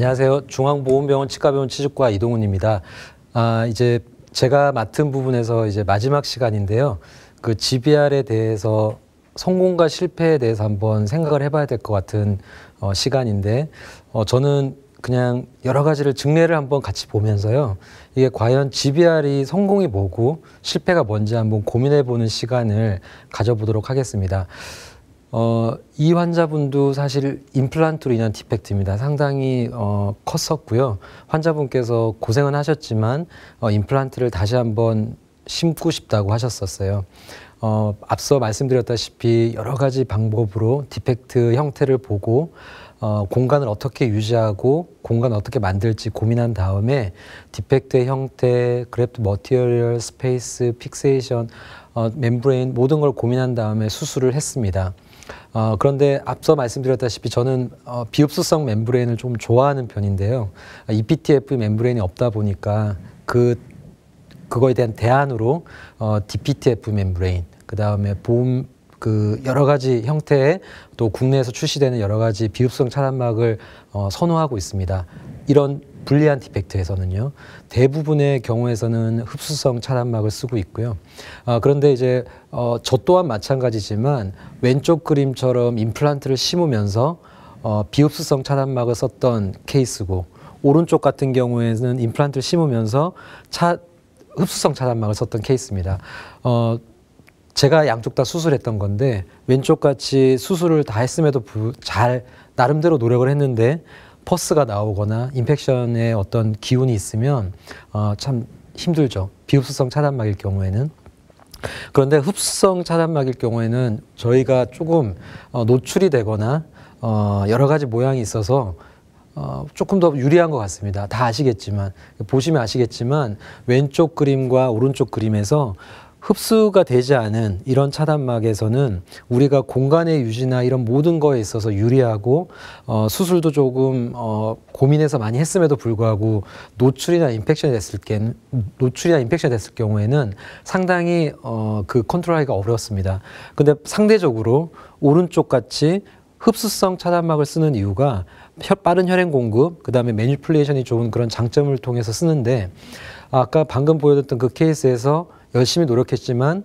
안녕하세요. 중앙보건병원 치과병원 치주과 이동훈입니다. 아, 이제 제가 맡은 부분에서 이제 마지막 시간인데요. 그 GBR에 대해서 성공과 실패에 대해서 한번 생각을 해봐야 될 것 같은 어, 시간인데 어, 저는 그냥 여러 가지를 증례를 한번 같이 보면서요. 이게 과연 GBR이 성공이 뭐고 실패가 뭔지 한번 고민해보는 시간을 가져보도록 하겠습니다. 어, 이 환자분도 사실 임플란트로 인한 디펙트입니다. 상당히 어, 컸었고요. 환자분께서 고생은 하셨지만 어, 임플란트를 다시 한번 심고 싶다고 하셨었어요. 어, 앞서 말씀드렸다시피 여러 가지 방법으로 디펙트 형태를 보고 어, 공간을 어떻게 유지하고 공간을 어떻게 만들지 고민한 다음에 디펙트의 형태, 그래프트 머티리얼, 스페이스, 픽세이션, 어, 멤브레인 모든 걸 고민한 다음에 수술을 했습니다. 어, 그런데 앞서 말씀드렸다시피 저는 어, 비흡수성 멤브레인을 좀 좋아하는 편인데요. 아, EPTF 멤브레인이 없다 보니까 그 그거에 대한 대안으로 어, DPTF 멤브레인 그 다음에 보험 그 여러 가지 형태의 또 국내에서 출시되는 여러 가지 비흡성 차단막을 어, 선호하고 있습니다. 이런 불리한 디펙트에서는요 대부분의 경우에서는 흡수성 차단막을 쓰고 있고요. 아, 그런데 이제 어, 저 또한 마찬가지지만 왼쪽 그림처럼 임플란트를 심으면서 어, 비흡수성 차단막을 썼던 케이스고 오른쪽 같은 경우에는 임플란트를 심으면서 차, 흡수성 차단막을 썼던 케이스입니다. 어, 제가 양쪽 다 수술했던 건데 왼쪽 같이 수술을 다 했음에도 부, 잘 나름대로 노력을 했는데 퍼스가 나오거나 인펙션에 어떤 기운이 있으면 어, 참 힘들죠. 비흡수성 차단막일 경우에는. 그런데 흡수성 차단막일 경우에는 저희가 조금 어, 노출이 되거나 어, 여러 가지 모양이 있어서 어, 조금 더 유리한 것 같습니다. 다 아시겠지만 보시면 아시겠지만 왼쪽 그림과 오른쪽 그림에서 흡수가 되지 않은 이런 차단막에서는 우리가 공간의 유지나 이런 모든 거에 있어서 유리하고 어, 수술도 조금 어, 고민해서 많이 했음에도 불구하고 노출이나 인펙션이 됐을 때 노출이나 인펙션이 됐을 경우에는 상당히 어, 그 컨트롤하기가 어려웠습니다. 근데 상대적으로 오른쪽 같이 흡수성 차단막을 쓰는 이유가 빠른 혈행 공급, 그 다음에 매뉴플레이션이 좋은 그런 장점을 통해서 쓰는데 아까 방금 보여드렸던 그 케이스에서 열심히 노력했지만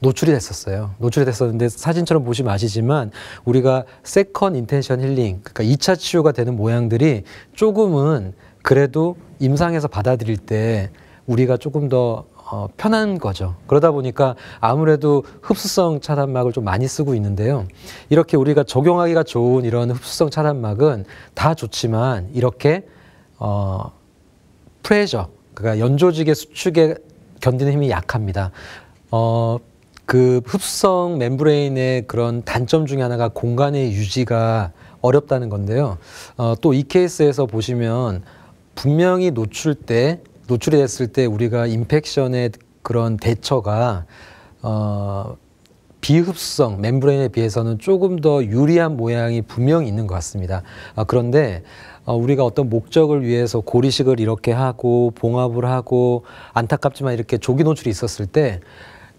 노출이 됐었어요. 노출이 됐었는데 사진처럼 보시면 아시지만 우리가 세컨 인텐션 힐링, 그러니까 2차 치유가 되는 모양들이 조금은 그래도 임상에서 받아들일 때 우리가 조금 더 어, 편한 거죠. 그러다 보니까 아무래도 흡수성 차단막을 좀 많이 쓰고 있는데요. 이렇게 우리가 적용하기가 좋은 이런 흡수성 차단막은 다 좋지만 이렇게 어, 프레저, 그러니까 연조직의 수축에 견디는 힘이 약합니다. 어, 그 흡성 멤브레인의 그런 단점 중에 하나가 공간의 유지가 어렵다는 건데요. 어, 또이 케이스에서 보시면 분명히 노출 때 노출이 됐을 때 우리가 인펙션의 그런 대처가 어, 비흡성 멤브레인에 비해서는 조금 더 유리한 모양이 분명히 있는 것 같습니다. 아, 그런데 어, 우리가 어떤 목적을 위해서 고리식을 이렇게 하고 봉합을 하고 안타깝지만 이렇게 조기 노출이 있었을 때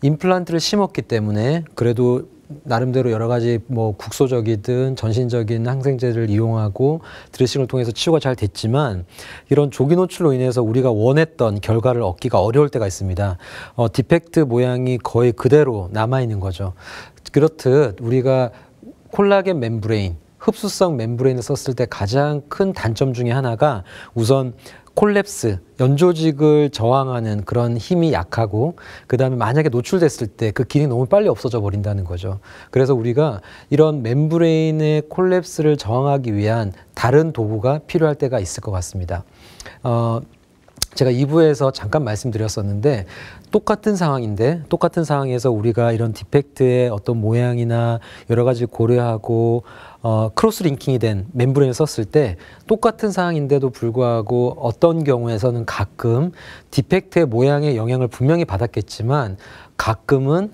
임플란트를 심었기 때문에 그래도 나름대로 여러 가지 뭐 국소적이든 전신적인 항생제를 이용하고 드레싱을 통해서 치유가 잘 됐지만 이런 조기 노출로 인해서 우리가 원했던 결과를 얻기가 어려울 때가 있습니다. 어, 디펙트 모양이 거의 그대로 남아 있는 거죠. 그렇듯 우리가 콜라겐 멤브레인 흡수성 멤브레인을 썼을 때 가장 큰 단점 중에 하나가 우선 콜랩스, 연조직을 저항하는 그런 힘이 약하고 그다음에 만약에 노출됐을 때 그 기능이 너무 빨리 없어져 버린다는 거죠. 그래서 우리가 이런 멤브레인의 콜랩스를 저항하기 위한 다른 도구가 필요할 때가 있을 것 같습니다. 어, 제가 2부에서 잠깐 말씀드렸었는데 똑같은 상황인데 똑같은 상황에서 우리가 이런 디펙트의 어떤 모양이나 여러 가지 고려하고 어, 크로스 링킹이 된 멤브레인을 썼을 때 똑같은 사항인데도 불구하고 어떤 경우에서는 가끔 디펙트의 모양의 영향을 분명히 받았겠지만 가끔은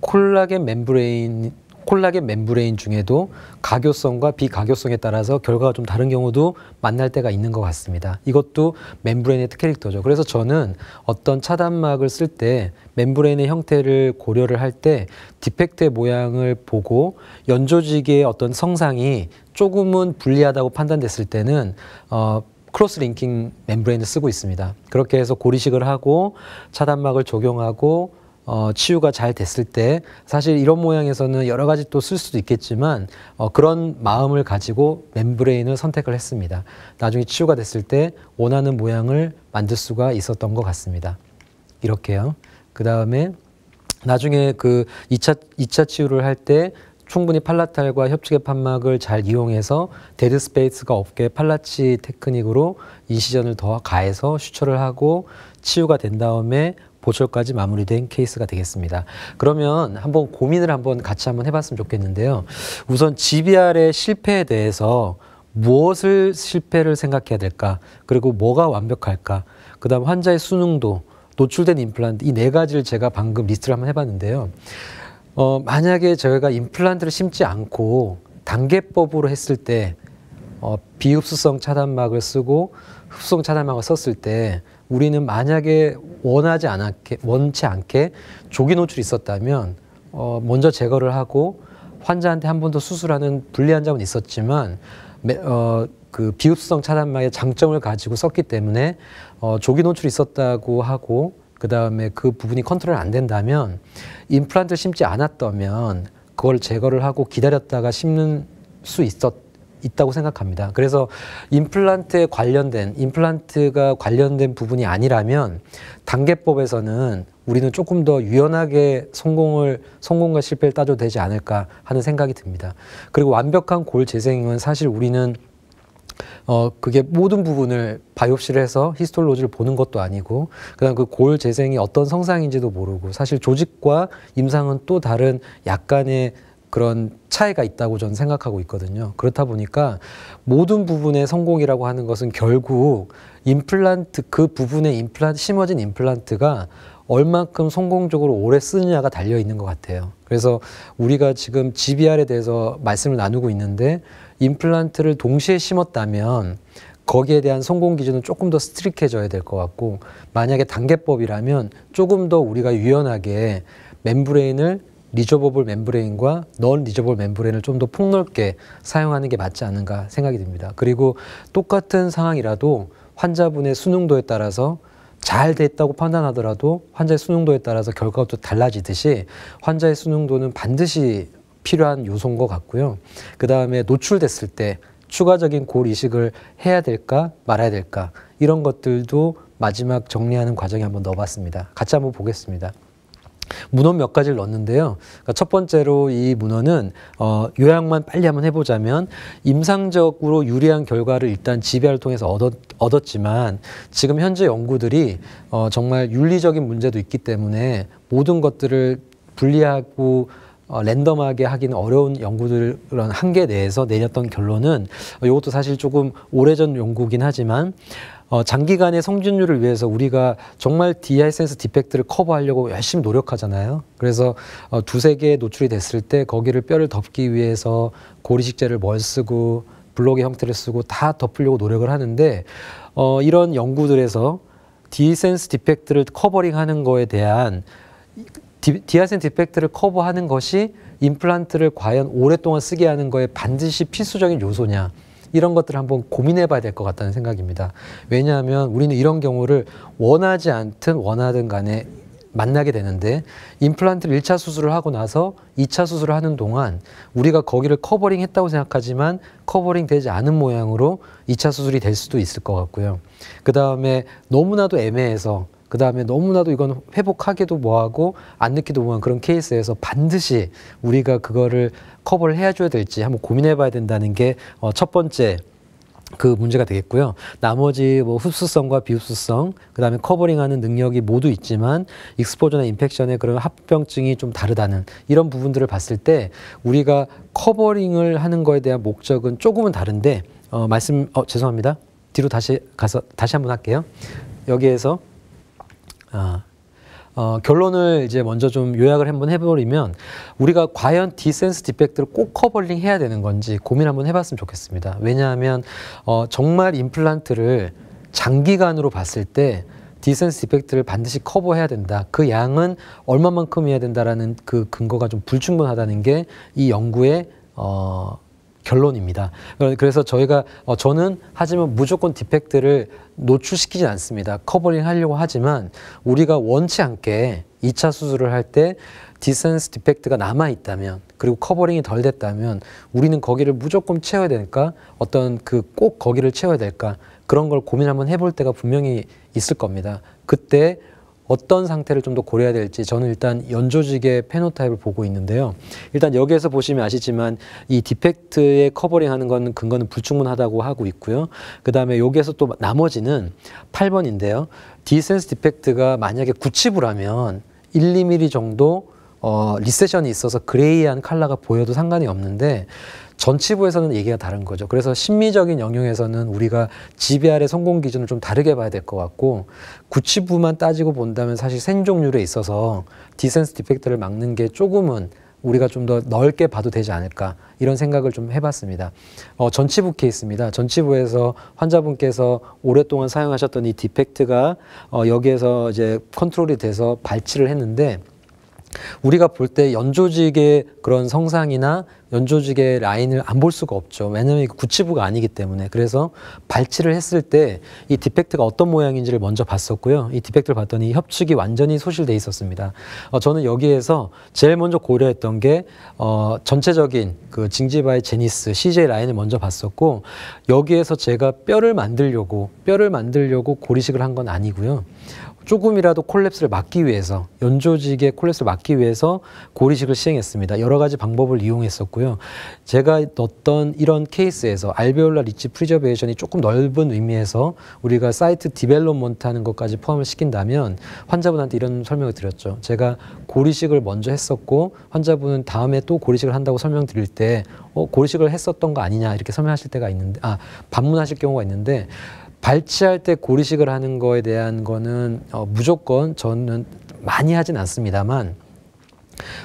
콜라겐 멤브레인 콜라겐 멤브레인 중에도 가교성과 비가교성에 따라서 결과가 좀 다른 경우도 만날 때가 있는 것 같습니다. 이것도 멤브레인의 캐릭터죠. 그래서 저는 어떤 차단막을 쓸 때 멤브레인의 형태를 고려를 할 때 디펙트의 모양을 보고 연조직의 어떤 성상이 조금은 불리하다고 판단됐을 때는 어, 크로스 링킹 멤브레인을 쓰고 있습니다. 그렇게 해서 고리식을 하고 차단막을 적용하고 어, 치유가 잘 됐을 때 사실 이런 모양에서는 여러 가지 또 쓸 수도 있겠지만 어, 그런 마음을 가지고 멤브레인을 선택을 했습니다. 나중에 치유가 됐을 때 원하는 모양을 만들 수가 있었던 것 같습니다. 이렇게요. 그 다음에 나중에 그 2차, 2차 치유를 할 때 충분히 팔라탈과 협축의 판막을 잘 이용해서 데드 스페이스가 없게 팔라치 테크닉으로 이시전을 더 가해서 슈처를 하고 치유가 된 다음에 보초까지 마무리된 케이스가 되겠습니다. 그러면 한번 고민을 한번 같이 한번 해봤으면 좋겠는데요. 우선 GBR의 실패에 대해서 무엇을 실패를 생각해야 될까? 그리고 뭐가 완벽할까? 그 다음 환자의 수능도, 노출된 임플란트, 이 네 가지를 제가 방금 리스트를 한번 해봤는데요. 어, 만약에 저희가 임플란트를 심지 않고 단계법으로 했을 때 어, 비흡수성 차단막을 쓰고 흡수성 차단막을 썼을 때 우리는 만약에 원하지 않게 원치 않게 조기 노출이 있었다면 어, 먼저 제거를 하고 환자한테 한 번 더 수술하는 불리한 점은 있었지만 어, 그 비흡수성 차단막의 장점을 가지고 썼기 때문에 어, 조기 노출이 있었다고 하고 그 다음에 그 부분이 컨트롤 안 된다면 임플란트 심지 않았다면 그걸 제거를 하고 기다렸다가 심는 수 있었 있다고 생각합니다. 그래서 임플란트에 관련된 임플란트가 관련된 부분이 아니라면 단계법에서는 우리는 조금 더 유연하게 성공을 성공과 실패를 따져도 되지 않을까 하는 생각이 듭니다. 그리고 완벽한 골 재생은 사실 우리는 어 그게 모든 부분을 바이옵시를 해서 히스톨로지를 보는 것도 아니고 그다음 그 골 재생이 어떤 성상인지도 모르고 사실 조직과 임상은 또 다른 약간의 그런 차이가 있다고 저는 생각하고 있거든요. 그렇다 보니까 모든 부분의 성공이라고 하는 것은 결국 임플란트 그 부분에 임플란트 심어진 임플란트가 얼만큼 성공적으로 오래 쓰느냐가 달려 있는 것 같아요. 그래서 우리가 지금 GBR에 대해서 말씀을 나누고 있는데 임플란트를 동시에 심었다면 거기에 대한 성공 기준은 조금 더 스트릭해져야 될 것 같고 만약에 단계법이라면 조금 더 우리가 유연하게 멤브레인을 리저버블 멤브레인과 넌 리저버블 멤브레인을 좀 더 폭넓게 사용하는 게 맞지 않은가 생각이 듭니다. 그리고 똑같은 상황이라도 환자분의 수능도에 따라서 잘 됐다고 판단하더라도 환자의 수능도에 따라서 결과가 또 달라지듯이 환자의 수능도는 반드시 필요한 요소인 것 같고요. 그 다음에 노출됐을 때 추가적인 골 이식을 해야 될까 말아야 될까 이런 것들도 마지막 정리하는 과정에 한번 넣어봤습니다. 같이 한번 보겠습니다. 문헌 몇 가지를 넣었는데요. 그러니까 첫 번째로 이 문헌은 어, 요약만 빨리 한번 해보자면 임상적으로 유리한 결과를 일단 지배를 통해서 얻었, 지만 지금 현재 연구들이 어, 정말 윤리적인 문제도 있기 때문에 모든 것들을 분리하고 어, 랜덤하게 하기는 어려운 연구들 그 한계 내에서 내렸던 결론은 이것도 어, 사실 조금 오래전 연구긴 하지만 어, 장기간의 성장률을 위해서 우리가 정말 디아이센스 디펙트를 e 커버하려고 열심히 노력하잖아요. 그래서 어, 두세 개 노출이 됐을 때 거기를 뼈를 덮기 위해서 고리식재를 뭘 쓰고 블록의 형태를 쓰고 다 덮으려고 노력을 하는데 어, 이런 연구들에서 디센스 디펙트를 e 커버링하는 거에 대한 디아센 스 디펙트를 커버하는 것이 임플란트를 과연 오랫동안 쓰게 하는 거에 반드시 필수적인 요소냐 이런 것들을 한번 고민해 봐야 될 것 같다는 생각입니다. 왜냐하면 우리는 이런 경우를 원하지 않든 원하든 간에 만나게 되는데 임플란트를 1차 수술을 하고 나서 2차 수술을 하는 동안 우리가 거기를 커버링 했다고 생각하지만 커버링 되지 않은 모양으로 2차 수술이 될 수도 있을 것 같고요. 그 다음에 너무나도 애매해서 그 다음에 너무나도 이건 회복하기도 뭐하고 안 느끼도 뭐한 그런 케이스에서 반드시 우리가 그거를 커버를 해줘야 될지 한번 고민해봐야 된다는 게첫 어, 번째 그 문제가 되겠고요. 나머지 뭐 흡수성과 비흡수성, 그 다음에 커버링하는 능력이 모두 있지만 익스포저나 인펙션의 그런 합병증이 좀 다르다는 이런 부분들을 봤을 때 우리가 커버링을 하는 거에 대한 목적은 조금은 다른데 어, 말씀 어, 죄송합니다. 뒤로 다시 가서 다시 한번 할게요. 여기에서 아, 어, 결론을 이제 먼저 좀 요약을 한번 해버리면 우리가 과연 디센스 디펙트를 꼭 커버링 해야 되는 건지 고민 한번 해봤으면 좋겠습니다. 왜냐하면 어, 정말 임플란트를 장기간으로 봤을 때 디센스 디펙트를 반드시 커버해야 된다. 그 양은 얼마만큼 해야 된다라는 그 근거가 좀 불충분하다는 게 이 연구의 어, 결론입니다. 그래서 저희가 어, 저는 하지만 무조건 디펙트를 노출시키진 않습니다. 커버링 하려고 하지만 우리가 원치 않게 2차 수술을 할 때 디센스 디펙트가 남아 있다면 그리고 커버링이 덜 됐다면 우리는 거기를 무조건 채워야 될까? 어떤 그 꼭 거기를 채워야 될까? 그런 걸 고민 한번 해볼 때가 분명히 있을 겁니다. 그때 어떤 상태를 좀 더 고려해야 될지 저는 일단 연조직의 페노타입을 보고 있는데요. 일단 여기에서 보시면 아시지만 이디펙트의 커버링하는 건 근거는 불충분하다고 하고 있고요. 그 다음에 여기에서 또 나머지는 8번인데요. 디센스 디펙트가 만약에 구칩을 하면 1, 2mm 정도 어, 리세션이 있어서 그레이한 컬러가 보여도 상관이 없는데 전치부에서는 얘기가 다른 거죠. 그래서 심미적인 영역에서는 우리가 GBR의 성공 기준을 좀 다르게 봐야 될 것 같고 구치부만 따지고 본다면 사실 생존률에 있어서 디센스 디펙트를 막는 게 조금은 우리가 좀 더 넓게 봐도 되지 않을까 이런 생각을 좀 해봤습니다. 어, 전치부 케이스입니다. 전치부에서 환자분께서 오랫동안 사용하셨던 이 디펙트가 어, 여기에서 이제 컨트롤이 돼서 발치를 했는데 우리가 볼 때 연조직의 그런 성상이나 연조직의 라인을 안 볼 수가 없죠. 왜냐하면 구치부가 아니기 때문에. 그래서 발치를 했을 때 이 디펙트가 어떤 모양인지를 먼저 봤었고요. 이 디펙트를 봤더니 협축이 완전히 소실돼 있었습니다. 어, 저는 여기에서 제일 먼저 고려했던 게 어, 전체적인 그 징지바의 제니스 CJ 라인을 먼저 봤었고 여기에서 제가 뼈를 만들려고 뼈를 만들려고 고리식을 한 건 아니고요. 조금이라도 콜랩스를 막기 위해서 연조직의 콜랩스를 막기 위해서 고리식을 시행했습니다. 여러 가지 방법을 이용했었고요. 제가 넣었던 이런 케이스에서 알베올라 리치 프리저베이션이 조금 넓은 의미에서 우리가 사이트 디벨롭먼트 하는 것까지 포함을 시킨다면 환자분한테 이런 설명을 드렸죠. 제가 고리식을 먼저 했었고 환자분은 다음에 또 고리식을 한다고 설명드릴 때 어, 고리식을 했었던 거 아니냐 이렇게 설명하실 때가 있는데 아, 반문하실 경우가 있는데 발치할 때 고리식을 하는 거에 대한 거는 어, 무조건 저는 많이 하진 않습니다만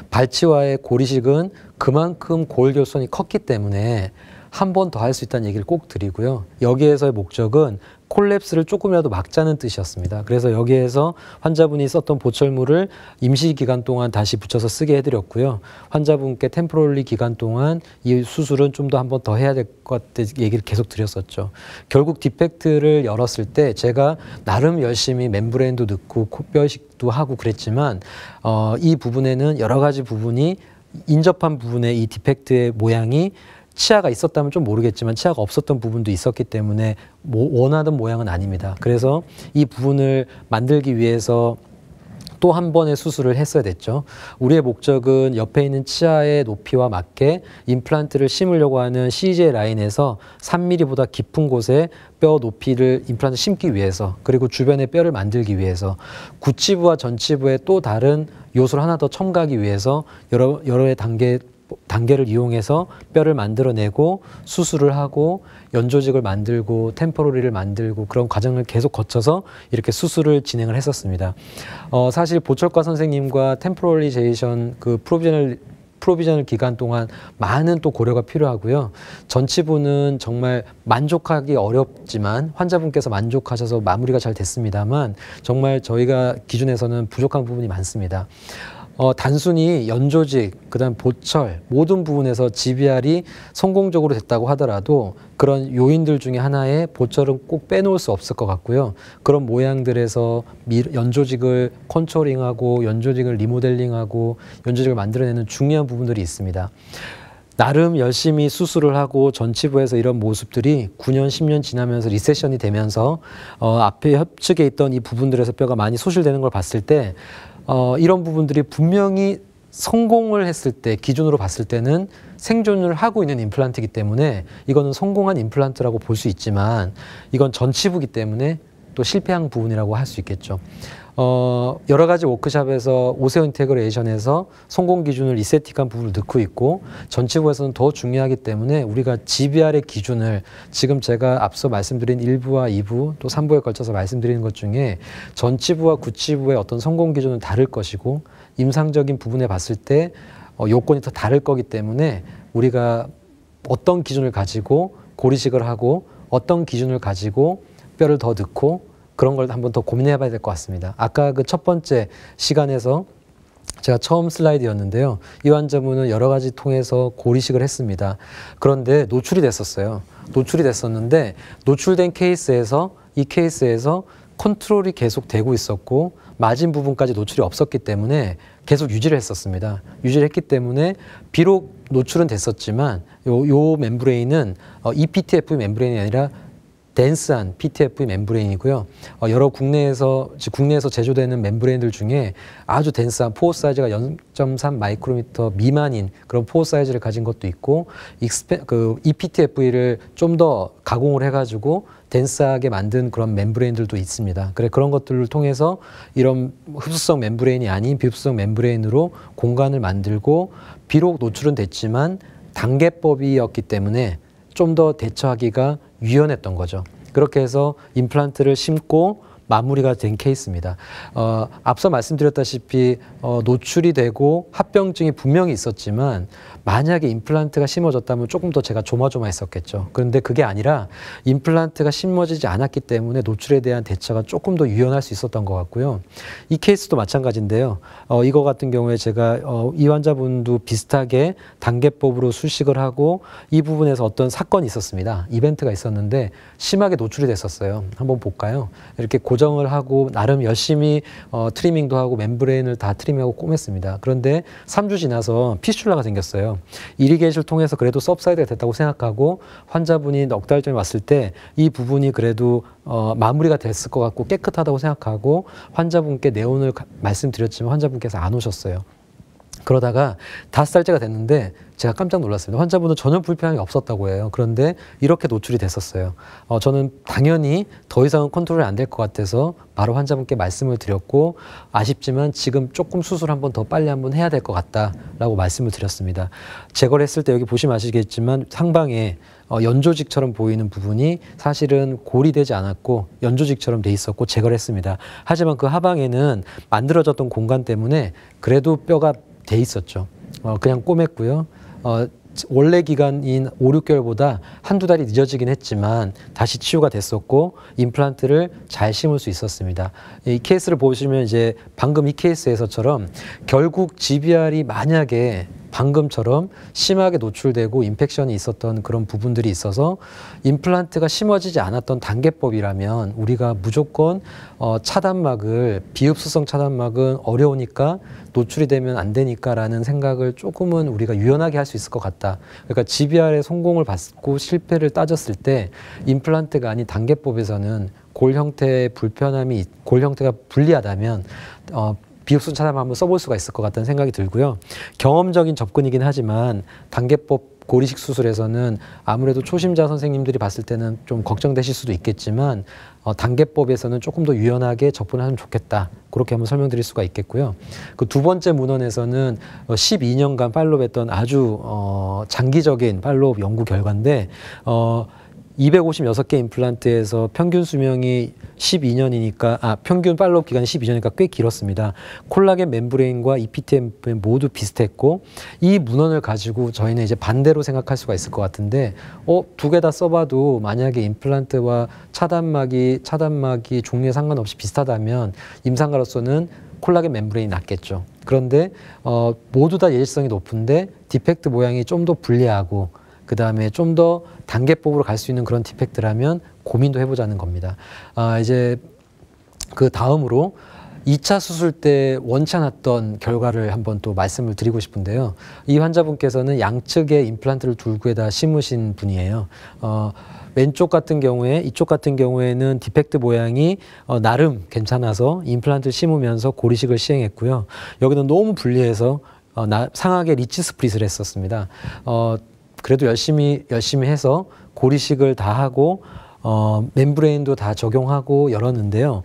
발치와의 고리식은 그만큼 골교손이 컸기 때문에 한 번 더 할 수 있다는 얘기를 꼭 드리고요. 여기에서의 목적은 콜랩스를 조금이라도 막자는 뜻이었습니다. 그래서 여기에서 환자분이 썼던 보철물을 임시 기간 동안 다시 붙여서 쓰게 해드렸고요. 환자분께 템포럴리 기간 동안 이 수술은 좀 더 한 번 더 해야 될 것같아 얘기를 계속 드렸었죠. 결국 디펙트를 열었을 때 제가 나름 열심히 멤브레인도 넣고 코뼈식도 하고 그랬지만 어, 이 부분에는 여러 가지 부분이 인접한 부분에이 디펙트의 모양이 치아가 있었다면 좀 모르겠지만 치아가 없었던 부분도 있었기 때문에 원하던 모양은 아닙니다. 그래서 이 부분을 만들기 위해서 또 한 번의 수술을 했어야 됐죠. 우리의 목적은 옆에 있는 치아의 높이와 맞게 임플란트를 심으려고 하는 CJ 라인에서 3mm보다 깊은 곳에 뼈 높이를 임플란트 심기 위해서 그리고 주변에 뼈를 만들기 위해서 구치부와 전치부에 또 다른 요소를 하나 더 첨가하기 위해서 여러 여러의 단계 단계를 이용해서 뼈를 만들어내고 수술을 하고 연조직을 만들고 템포로리를 만들고 그런 과정을 계속 거쳐서 이렇게 수술을 진행을 했었습니다. 어, 사실 보철과 선생님과 템포럴리제이션 그 프로비저널 프로비전을 기간 동안 많은 또 고려가 필요하고요. 전치부는 정말 만족하기 어렵지만 환자분께서 만족하셔서 마무리가 잘 됐습니다만 정말 저희가 기준에서는 부족한 부분이 많습니다. 어, 단순히 연조직, 그다음 보철 모든 부분에서 GBR이 성공적으로 됐다고 하더라도 그런 요인들 중에 하나의 보철은 꼭 빼놓을 수 없을 것 같고요. 그런 모양들에서 미, 연조직을 컨트롤링하고 연조직을 리모델링하고 연조직을 만들어내는 중요한 부분들이 있습니다. 나름 열심히 수술을 하고 전치부에서 이런 모습들이 9년, 10년 지나면서 리세션이 되면서 어, 앞에 협측에 있던 이 부분들에서 뼈가 많이 소실되는 걸 봤을 때 어, 이런 부분들이 분명히 성공을 했을 때 기준으로 봤을 때는 생존을 하고 있는 임플란트이기 때문에 이거는 성공한 임플란트라고 볼 수 있지만 이건 전치부기 때문에 또 실패한 부분이라고 할 수 있겠죠. 어, 여러 가지 워크샵에서 오세오 인테그레이션에서 성공 기준을 리셋틱한 부분을 넣고 있고 전치부에서는 더 중요하기 때문에 우리가 GBR의 기준을 지금 제가 앞서 말씀드린 1부와 2부 또 3부에 걸쳐서 말씀드리는 것 중에 전치부와 구치부의 어떤 성공 기준은 다를 것이고 임상적인 부분에 봤을 때 어, 요건이 더 다를 거기 때문에 우리가 어떤 기준을 가지고 고리식을 하고 어떤 기준을 가지고 뼈를 더 넣고 그런 걸 한 번 더 고민해 봐야 될 것 같습니다. 아까 그 첫 번째 시간에서 제가 처음 슬라이드였는데요. 이 환자분은 여러 가지 통해서 고리식을 했습니다. 그런데 노출이 됐었어요. 노출이 됐었는데 노출된 케이스에서 이 케이스에서 컨트롤이 계속 되고 있었고 마진 부분까지 노출이 없었기 때문에 계속 유지를 했었습니다. 유지를 했기 때문에 비록 노출은 됐었지만 요, 요 멤브레인은 어, EPTF 멤브레인이 아니라 댄스한 PTF 멤브레인이고요. 어, 여러 국내에서 국내에서 제조되는 멤브레인들 중에 아주 댄스한 포어 사이즈가 0.3 마이크로미터 미만인 그런 포어 사이즈를 가진 것도 있고 익스페, 그 EPTF를 좀 더 가공을 해가지고 댄스하게 만든 그런 멤브레인들도 있습니다. 그래 그런 것들을 통해서 이런 흡수성 멤브레인이 아닌 비흡수성 멤브레인으로 공간을 만들고 비록 노출은 됐지만 단계법이었기 때문에 좀 더 대처하기가 위헌했던 거죠. 그렇게 해서 임플란트를 심고 마무리가 된 케이스입니다. 어, 앞서 말씀드렸다시피 어, 노출이 되고 합병증이 분명히 있었지만 만약에 임플란트가 심어졌다면 조금 더 제가 조마조마했었겠죠. 그런데 그게 아니라 임플란트가 심어지지 않았기 때문에 노출에 대한 대처가 조금 더 유연할 수 있었던 것 같고요. 이 케이스도 마찬가지인데요. 어, 이거 같은 경우에 제가 어, 이 환자분도 비슷하게 단계법으로 수식을 하고 이 부분에서 어떤 사건이 있었습니다. 이벤트가 있었는데 심하게 노출이 됐었어요. 한번 볼까요? 이렇게 고 고정을 하고 나름 열심히 어, 트리밍도 하고 멤브레인을 다 트리밍하고 꼬맸습니다. 그런데 3주 지나서 피슐라가 생겼어요. 이리게이션을 통해서 그래도 서브사이드가 됐다고 생각하고 환자분이 넉 달 전에 왔을 때 이 부분이 그래도 어, 마무리가 됐을 것 같고 깨끗하다고 생각하고 환자분께 내원을 말씀드렸지만 환자분께서 안 오셨어요. 그러다가 다섯 살째가 됐는데 제가 깜짝 놀랐습니다. 환자분은 전혀 불편함이 없었다고 해요. 그런데 이렇게 노출이 됐었어요. 어, 저는 당연히 더 이상은 컨트롤이 안 될 것 같아서 바로 환자분께 말씀을 드렸고 아쉽지만 지금 조금 수술 한번 더 빨리 한번 해야 될 것 같다라고 말씀을 드렸습니다. 제거를 했을 때 여기 보시면 아시겠지만 상방에 어, 연조직처럼 보이는 부분이 사실은 고리되지 않았고 연조직처럼 돼 있었고 제거를 했습니다. 하지만 그 하방에는 만들어졌던 공간 때문에 그래도 뼈가 돼 있었죠. 어, 그냥 꼬맸고요. 어, 원래 기간인 5, 6개월보다 한두 달이 늦어지긴 했지만 다시 치유가 됐었고 임플란트를 잘 심을 수 있었습니다. 이 케이스를 보시면 이제 방금 이 케이스에서처럼 결국 GBR이 만약에 방금처럼 심하게 노출되고 인펙션이 있었던 그런 부분들이 있어서 임플란트가 심어지지 않았던 단계법이라면 우리가 무조건 어, 차단막을 비흡수성 차단막은 어려우니까 노출이 되면 안 되니까라는 생각을 조금은 우리가 유연하게 할 수 있을 것 같다. 그러니까 GBR의 성공을 받고 실패를 따졌을 때 임플란트가 아닌 단계법에서는 골 형태의 불편함이 골 형태가 불리하다면 어, 비읍순 차담 한번 써볼 수가 있을 것 같다는 생각이 들고요. 경험적인 접근이긴 하지만 단계법 고리식 수술에서는 아무래도 초심자 선생님들이 봤을 때는 좀 걱정되실 수도 있겠지만 어, 단계법에서는 조금 더 유연하게 접근하면 좋겠다. 그렇게 한번 설명드릴 수가 있겠고요. 그 두 번째 문헌에서는 12년간 어, 팔로우했던 아주 어, 장기적인 팔로우 연구 결과인데 어, 256개 임플란트에서 평균 수명이 12년이니까 아 평균 팔로업 기간이 12년이니까 꽤 길었습니다. 콜라겐 멤브레인과 EPTM 모두 비슷했고 이 문헌을 가지고 저희는 이제 반대로 생각할 수가 있을 것 같은데 어 두 개 다 써봐도 만약에 임플란트와 차단막이 차단막이 종류에 상관없이 비슷하다면 임상가로서는 콜라겐 멤브레인이 낫겠죠. 그런데 어 모두 다 예질성이 높은데 디펙트 모양이 좀 더 불리하고 그 다음에 좀더 단계법으로 갈 수 있는 그런 디펙트라면 고민도 해보자는 겁니다. 아, 이제 그 다음으로 2차 수술 때 원치 않았던 결과를 한번 또 말씀을 드리고 싶은데요. 이 환자분께서는 양측에 임플란트를 둘구에다 심으신 분이에요. 어, 왼쪽 같은 경우에 이쪽 같은 경우에는 디펙트 모양이 어, 나름 괜찮아서 임플란트 심으면서 고리식을 시행했고요. 여기는 너무 불리해서 어, 나, 상하게 리치 스프릿을 했었습니다. 어, 그래도 열심히 열심히 해서 고리식을 다 하고 어, 멤브레인도 다 적용하고 열었는데요.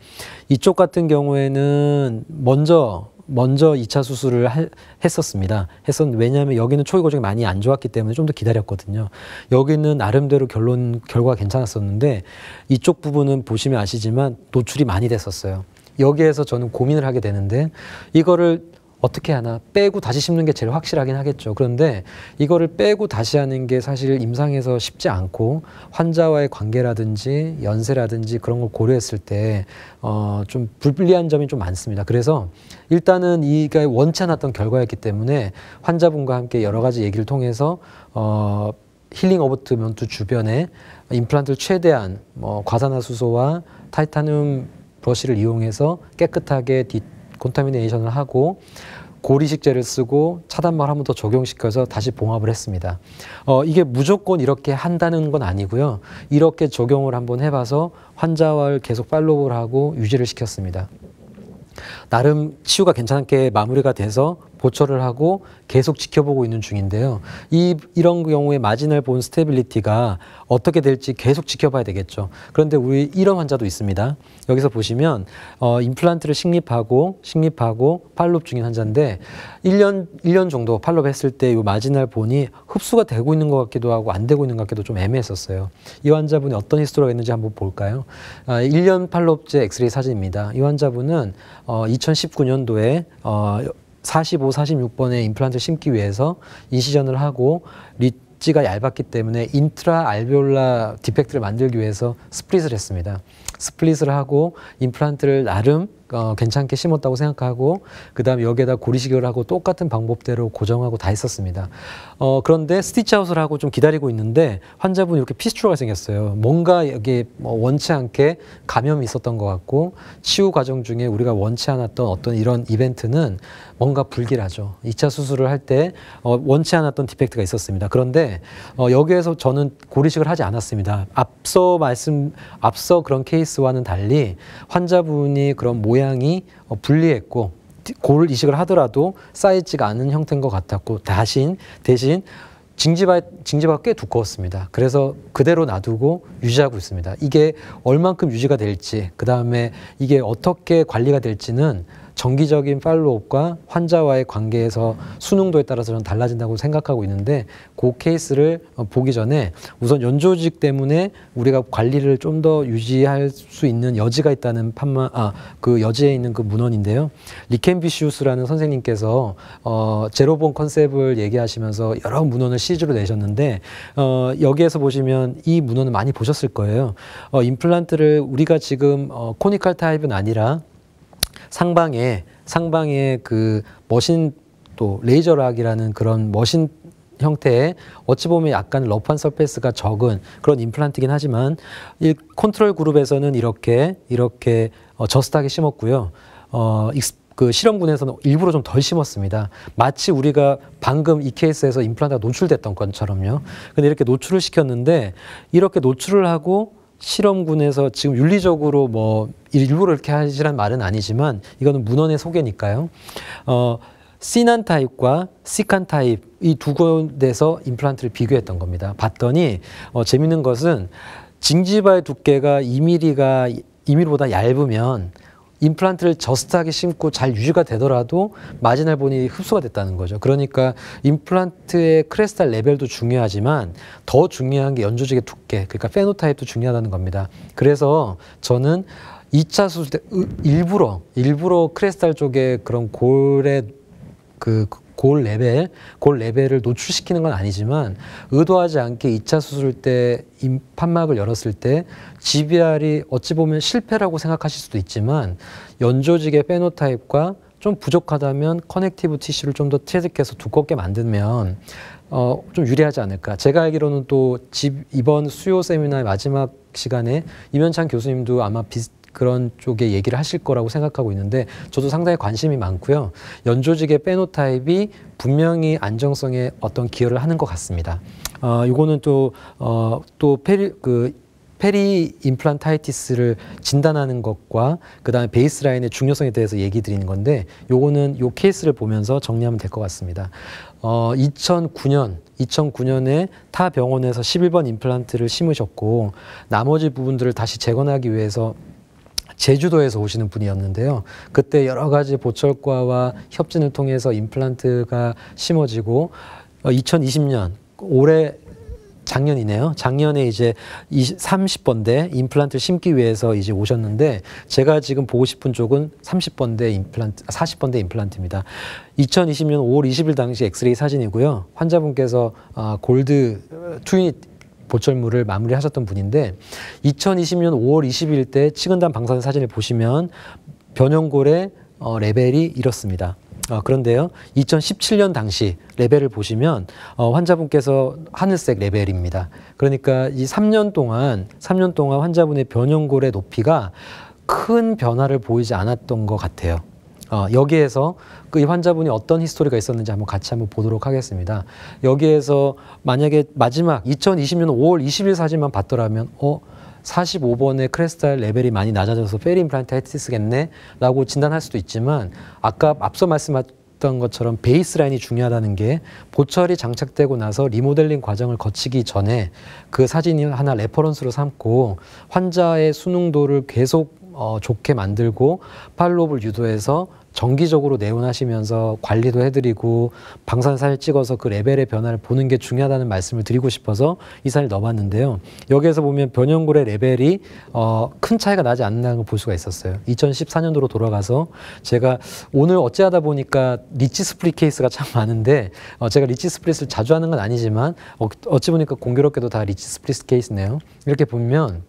이쪽 같은 경우에는 먼저 먼저 2차 수술을 할, 했었습니다. 했었는데 왜냐하면 여기는 초기 고정이 많이 안 좋았기 때문에 좀 더 기다렸거든요. 여기는 나름대로 결론 결과 괜찮았었는데 이쪽 부분은 보시면 아시지만 노출이 많이 됐었어요. 여기에서 저는 고민을 하게 되는데 이거를 어떻게 하나 빼고 다시 심는 게 제일 확실하긴 하겠죠. 그런데 이거를 빼고 다시 하는 게 사실 임상에서 쉽지 않고 환자와의 관계라든지 연세라든지 그런 걸 고려했을 때어좀 불리한 점이 좀 많습니다. 그래서 일단은 이가 원치 않았던 결과였기 때문에 환자분과 함께 여러 가지 얘기를 통해서 어 힐링 어버트 면투 주변에 임플란트를 최대한 뭐 과산화수소와 타이타늄 브러쉬를 이용해서 깨끗하게 뒤 콘타미네이션을 하고 고리식제를 쓰고 차단말 한번 더 적용시켜서 다시 봉합을 했습니다. 어, 이게 무조건 이렇게 한다는 건 아니고요. 이렇게 적용을 한번 해봐서 환자와 계속 팔로우를 하고 유지를 시켰습니다. 나름 치유가 괜찮게 마무리가 돼서 보철을 하고 계속 지켜보고 있는 중인데요. 이 이런 경우에 마진을 본 스테빌리티가 어떻게 될지 계속 지켜봐야 되겠죠. 그런데 우리 이런 환자도 있습니다. 여기서 보시면 어, 임플란트를 식립하고 식립하고 팔로업 중인 환자인데 1년 1년 정도 팔로업 했을 때 이 마진을 본이 흡수가 되고 있는 것 같기도 하고 안 되고 있는 것 같기도 좀 애매했었어요. 이 환자분이 어떤 히스토리가 있는지 한번 볼까요? 아, 1년 팔로업제 엑스레이 사진입니다. 이 환자분은 어, 2 2019년도에 어, 45, 46번에 임플란트 심기 위해서 이시전을 하고 리지가 얇았기 때문에 인트라 알베올라 디펙트를 만들기 위해서 스플릿을 했습니다. 스플릿을 하고 임플란트를 나름 어, 괜찮게 심었다고 생각하고 그다음 여기에다 고리식을 하고 똑같은 방법대로 고정하고 다 했었습니다. 어, 그런데 스티치아웃을 하고 좀 기다리고 있는데 환자분이 이렇게 피스트로가 생겼어요. 뭔가 여기 뭐 원치 않게 감염이 있었던 것 같고 치유 과정 중에 우리가 원치 않았던 어떤 이런 이벤트는 뭔가 불길하죠. 2차 수술을 할때 어, 원치 않았던 디펙트가 있었습니다. 그런데 어, 여기에서 저는 고리식을 하지 않았습니다. 앞서 말씀 앞서 그런 케이스와는 달리 환자분이 그런 모양 모양이 불리했고 어, 골 이식을 하더라도 쌓이지가 않은 형태인 것 같았고 대신 대신 징지바 징지바 꽤 두꺼웠습니다. 그래서 그대로 놔두고 유지하고 있습니다. 이게 얼만큼 유지가 될지 그 다음에 이게 어떻게 관리가 될지는 정기적인 팔로업과 환자와의 관계에서 수능도에 따라서 는 달라진다고 생각하고 있는데 그 케이스를 어, 보기 전에 우선 연조직 때문에 우리가 관리를 좀 더 유지할 수 있는 여지가 있다는 판만 아 그 여지에 있는 그 문헌인데요. 리켄비시우스라는 선생님께서 어 제로본 컨셉을 얘기하시면서 여러 문헌을 시리즈로 내셨는데 어 여기에서 보시면 이 문헌을 많이 보셨을 거예요. 어 임플란트를 우리가 지금 어 코니컬 타입은 아니라 상방에 상방에 그 머신 또 레이저락이라는 그런 머신 형태의 어찌 보면 약간 러프한 서페이스가 적은 그런 임플란트긴 하지만 이 컨트롤 그룹에서는 이렇게 이렇게 어, 저스하게 심었고요. 어, 그 실험군에서는 일부러 좀 덜 심었습니다. 마치 우리가 방금 이 케이스에서 임플란트가 노출됐던 것처럼요. 근데 이렇게 노출을 시켰는데 이렇게 노출을 하고 실험군에서 지금 윤리적으로 뭐 일부러 이렇게 하시란 말은 아니지만 이거는 문헌의 소개니까요. 어, 씨난 타입과 씨칸 타입 이 두 군데서 임플란트를 비교했던 겁니다. 봤더니 어, 재밌는 것은 징지발 두께가 2mm가 2mm보다 얇으면 임플란트를 저스트하게 심고 잘 유지가 되더라도 마지날 본이 흡수가 됐다는 거죠. 그러니까 임플란트의 크레스탈 레벨도 중요하지만 더 중요한 게 연조직의 두께, 그러니까 페노타입도 중요하다는 겁니다. 그래서 저는 2차 수술 때 일부러 일부러 크레스탈 쪽에 그런 골의 그골 레벨, 골 레벨을 노출시키는 건 아니지만 의도하지 않게 2차 수술 때 판막을 열었을 때 GBR이 어찌 보면 실패라고 생각하실 수도 있지만 연조직의 페노타입과 좀 부족하다면 커넥티브 티슈를 좀더체득해서 두껍게 만들면 어, 좀 유리하지 않을까. 제가 알기로는 또 집, 이번 수요 세미나의 마지막 시간에 이면창 교수님도 아마 비슷 그런 쪽에 얘기를 하실 거라고 생각하고 있는데 저도 상당히 관심이 많고요. 연조직의 빼노타입이 분명히 안정성에 어떤 기여를 하는 것 같습니다. 어, 이거는 또, 어, 또 페리, 그, 페리 임플란타이티스를 진단하는 것과 그다음에 베이스라인의 중요성에 대해서 얘기 드리는 건데 요거는 요 케이스를 보면서 정리하면 될 것 같습니다. 어, 2009년 2009년에 타 병원에서 11번 임플란트를 심으셨고 나머지 부분들을 다시 재건하기 위해서 제주도에서 오시는 분이었는데요. 그때 여러 가지 보철과와 협진을 통해서 임플란트가 심어지고 2020년 어, 올해 작년이네요. 작년에 이제 30번대 임플란트 심기 위해서 이제 오셨는데 제가 지금 보고 싶은 쪽은 30번대 임플란트, 40번대 아, 임플란트입니다. 2020년 5월 20일 당시 엑스레이 사진이고요. 환자분께서 아, 골드 트유 어, 보철물을 마무리하셨던 분인데 2020년 5월 20일 때 치근단 방사선 사진을 보시면 변형골의 어, 레벨이 이렇습니다. 어, 그런데요, 2017년 당시 레벨을 보시면 어, 환자분께서 하늘색 레벨입니다. 그러니까 이 3년 동안 3년 동안 환자분의 변형골의 높이가 큰 변화를 보이지 않았던 것 같아요. 어, 여기에서 그 이 환자분이 어떤 히스토리가 있었는지 한번 같이 한번 보도록 하겠습니다. 여기에서 만약에 마지막 2020년 5월 20일 사진만 봤더라면 어 45번의 크레스탈 레벨이 많이 낮아져서 페리임플란타이티스겠네 라고 진단할 수도 있지만 아까 앞서 말씀하던 것처럼 베이스라인이 중요하다는 게 보철이 장착되고 나서 리모델링 과정을 거치기 전에 그 사진을 하나 레퍼런스로 삼고 환자의 수능도를 계속 어, 좋게 만들고 팔로업을 유도해서 정기적으로 내원하시면서 관리도 해드리고 방사선을 찍어서 그 레벨의 변화를 보는 게 중요하다는 말씀을 드리고 싶어서 이 사를 넣어봤는데요. 여기에서 보면 변형골의 레벨이 어, 큰 차이가 나지 않는다는 걸 볼 수가 있었어요. 2014년도로 돌아가서 제가 오늘 어찌하다 보니까 리치 스프릿 케이스가 참 많은데 어, 제가 리치 스프릿을 자주 하는 건 아니지만 어, 어찌 보니까 공교롭게도 다 리치 스프릿 케이스네요. 이렇게 보면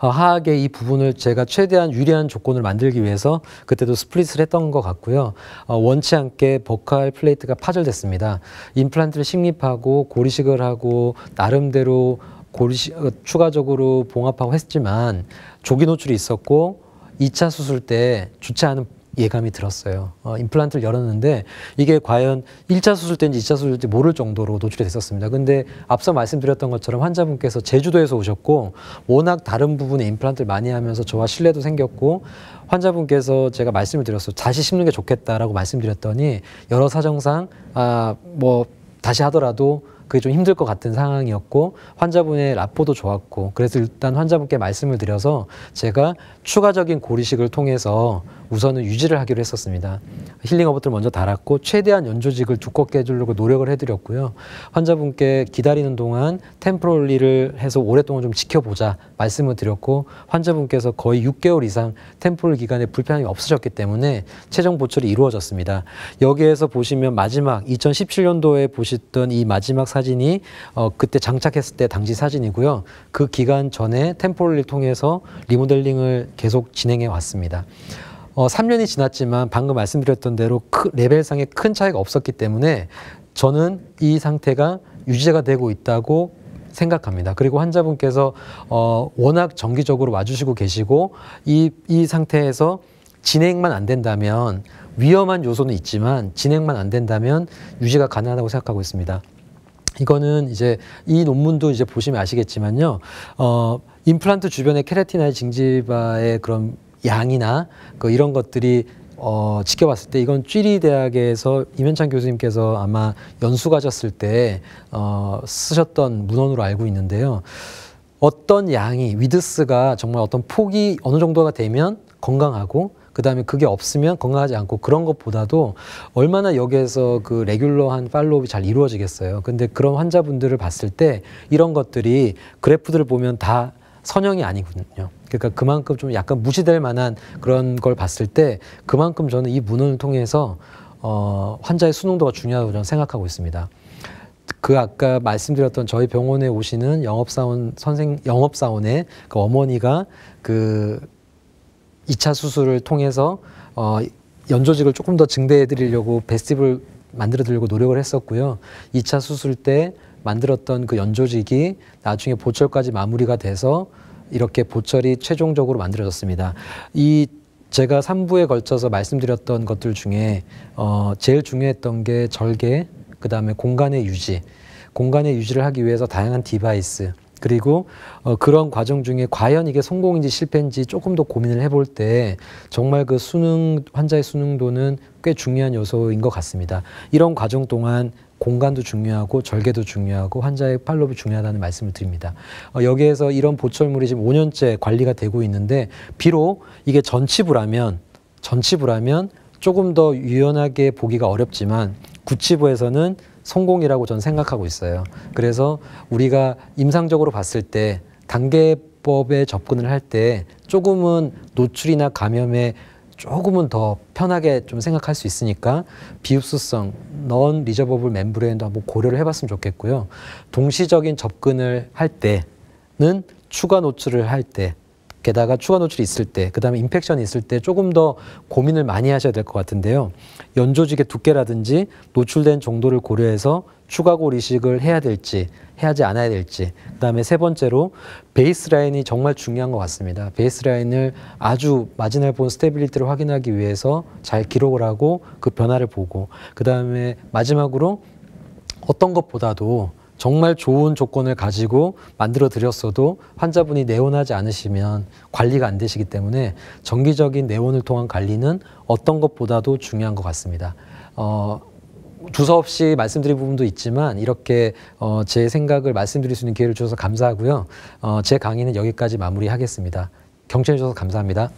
어, 하악의 이 부분을 제가 최대한 유리한 조건을 만들기 위해서 그때도 스플릿을 했던 것 같고요. 어, 원치 않게 보컬 플레이트가 파절됐습니다. 임플란트를 식립하고 고리식을 하고 나름대로 고리식 어, 추가적으로 봉합하고 했지만 조기 노출이 있었고 2차 수술 때 주치하는 예감이 들었어요. 어, 임플란트를 열었는데 이게 과연 1차 수술 때인지 2차 수술인지 모를 정도로 노출이 됐었습니다. 근데 앞서 말씀드렸던 것처럼 환자분께서 제주도에서 오셨고 워낙 다른 부분에 임플란트를 많이 하면서 저와 신뢰도 생겼고 환자분께서 제가 말씀을 드렸어요. 다시 심는 게 좋겠다라고 말씀드렸더니 여러 사정상 아뭐 다시 하더라도 그게 좀 힘들 것 같은 상황이었고 환자분의 라포도 좋았고 그래서 일단 환자분께 말씀을 드려서 제가 추가적인 고리식을 통해서 우선은 유지를 하기로 했었습니다. 힐링 어버트를 먼저 달았고 최대한 연조직을 두껍게 해주려고 노력을 해드렸고요. 환자분께 기다리는 동안 템포럴리를 해서 오랫동안 좀 지켜보자 말씀을 드렸고 환자분께서 거의 6개월 이상 템포럴 기간에 불편함이 없으셨기 때문에 최종 보철이 이루어졌습니다. 여기에서 보시면 마지막 2017년도에 보셨던 이 마지막 사진이 어, 그때 장착했을 때 당시 사진이고요. 그 기간 전에 템포럴리 를 통해서 리모델링을 계속 진행해 왔습니다. 어, 3년이 지났지만 방금 말씀드렸던 대로 크, 레벨상의 큰 차이가 없었기 때문에 저는 이 상태가 유지가 되고 있다고 생각합니다. 그리고 환자분께서 어, 워낙 정기적으로 와주시고 계시고 이, 이 상태에서 진행만 안 된다면 위험한 요소는 있지만 진행만 안 된다면 유지가 가능하다고 생각하고 있습니다. 이거는 이제 이 논문도 이제 보시면 아시겠지만요. 어, 임플란트 주변의 케라티나의 징지바의 그런 양이나 그 이런 것들이 어, 지켜봤을 때 이건 쥐리 대학에서 이면창 교수님께서 아마 연수 가셨을 때 어, 쓰셨던 문헌으로 알고 있는데요. 어떤 양이 위드스가 정말 어떤 폭이 어느 정도가 되면 건강하고 그다음에 그게 없으면 건강하지 않고 그런 것보다도 얼마나 여기에서 그 레귤러한 팔로업이 잘 이루어지겠어요. 근데 그런 환자분들을 봤을 때 이런 것들이 그래프들을 보면 다 선형이 아니거든요. 그러니까 그만큼 좀 약간 무시될 만한 그런 걸 봤을 때 그만큼 저는 이 문헌을 통해서 어, 환자의 수능도가 중요하다고 저는 생각하고 있습니다. 그 아까 말씀드렸던 저희 병원에 오시는 영업사원 선생 영업사원의 그 어머니가 그 2차 수술을 통해서 어, 연조직을 조금 더 증대해 드리려고 베스티블 만들어 드리려고 노력을 했었고요. 2차 수술 때 만들었던 그 연조직이 나중에 보철까지 마무리가 돼서 이렇게 보철이 최종적으로 만들어졌습니다. 이 제가 3부에 걸쳐서 말씀드렸던 것들 중에 어 제일 중요했던 게 절개, 그다음에 공간의 유지. 공간의 유지를 하기 위해서 다양한 디바이스 그리고 어, 그런 과정 중에 과연 이게 성공인지 실패인지 조금 더 고민을 해볼 때 정말 그 수능 환자의 수능도는 꽤 중요한 요소인 것 같습니다. 이런 과정 동안 공간도 중요하고 절개도 중요하고 환자의 팔로우 중요하다는 말씀을 드립니다. 어, 여기에서 이런 보철물이 지금 5년째 관리가 되고 있는데 비록 이게 전치부라면 전치부라면 조금 더 유연하게 보기가 어렵지만 구치부에서는 성공이라고 저는 생각하고 있어요. 그래서 우리가 임상적으로 봤을 때 단계법에 접근을 할 때 조금은 노출이나 감염에 조금은 더 편하게 좀 생각할 수 있으니까 비흡수성 넌 리저버블 멤브레인도 한번 고려를 해봤으면 좋겠고요. 동시적인 접근을 할 때는 추가 노출을 할때 게다가 추가 노출이 있을 때, 그 다음에 인펙션이 있을 때 조금 더 고민을 많이 하셔야 될 것 같은데요. 연조직의 두께라든지 노출된 정도를 고려해서 추가 고리식을 해야 될지, 해야지 않아야 될지. 그 다음에 세 번째로 베이스라인이 정말 중요한 것 같습니다. 베이스라인을 아주 마지널 본 스테빌리티를 확인하기 위해서 잘 기록을 하고 그 변화를 보고, 그 다음에 마지막으로 어떤 것보다도 정말 좋은 조건을 가지고 만들어 드렸어도 환자분이 내원하지 않으시면 관리가 안 되시기 때문에 정기적인 내원을 통한 관리는 어떤 것보다도 중요한 것 같습니다. 어, 주서 없이 말씀드린 부분도 있지만 이렇게 어, 제 생각을 말씀드릴 수 있는 기회를 주셔서 감사하고요. 어, 제 강의는 여기까지 마무리하겠습니다. 경청해 주셔서 감사합니다.